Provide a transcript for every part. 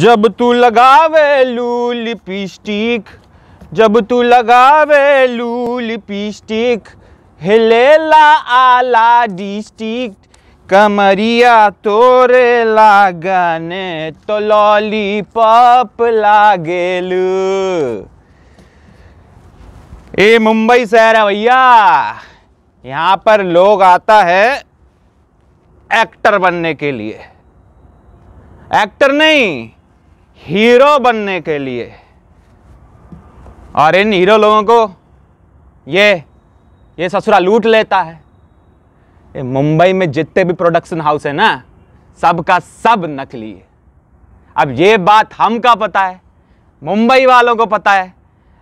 जब तू लगावे लू लिपस्टिक जब तू लगावे लू लिपस्टिक हिलेला आला डिस्टिक कमरिया तोरे लागने तो लॉली पॉप लागेल ए मुंबई शहर है भैया यहाँ पर लोग आता है एक्टर बनने के लिए एक्टर नहीं हीरो बनने के लिए और इन हीरो लोगों को ये ये ससुरा लूट लेता है ये मुंबई में जितने भी प्रोडक्शन हाउस है ना सब का सब नकली है अब ये बात हम का पता है मुंबई वालों को पता है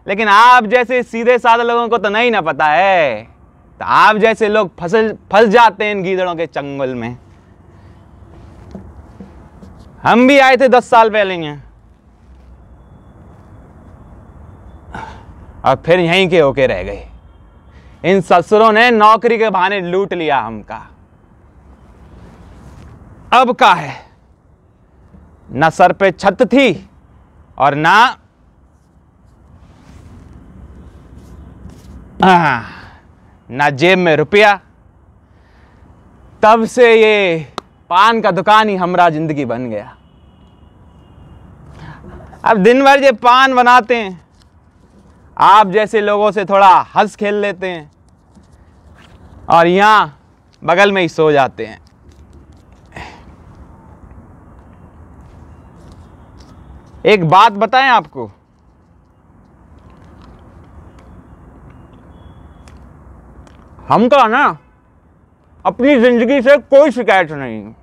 लेकिन आप जैसे सीधे साधे लोगों को तो नहीं ना पता है तो आप जैसे लोग फसल फंस जाते हैं इन गीदड़ों के चंगुल में हम भी आए थे दस साल पहले यहाँ और फिर यहीं के होके रह गए इन ससुरों ने नौकरी के बहाने लूट लिया हमका अब का है ना सर पे छत थी और ना आ, ना जेब में रुपया तब से ये पान का दुकान ही हमारा जिंदगी बन गया अब दिन भर ये पान बनाते हैं आप जैसे लोगों से थोड़ा हंस खेल लेते हैं और यहाँ बगल में ही सो जाते हैं एक बात बताएं आपको हमका ना अपनी ज़िंदगी से कोई शिकायत नहीं है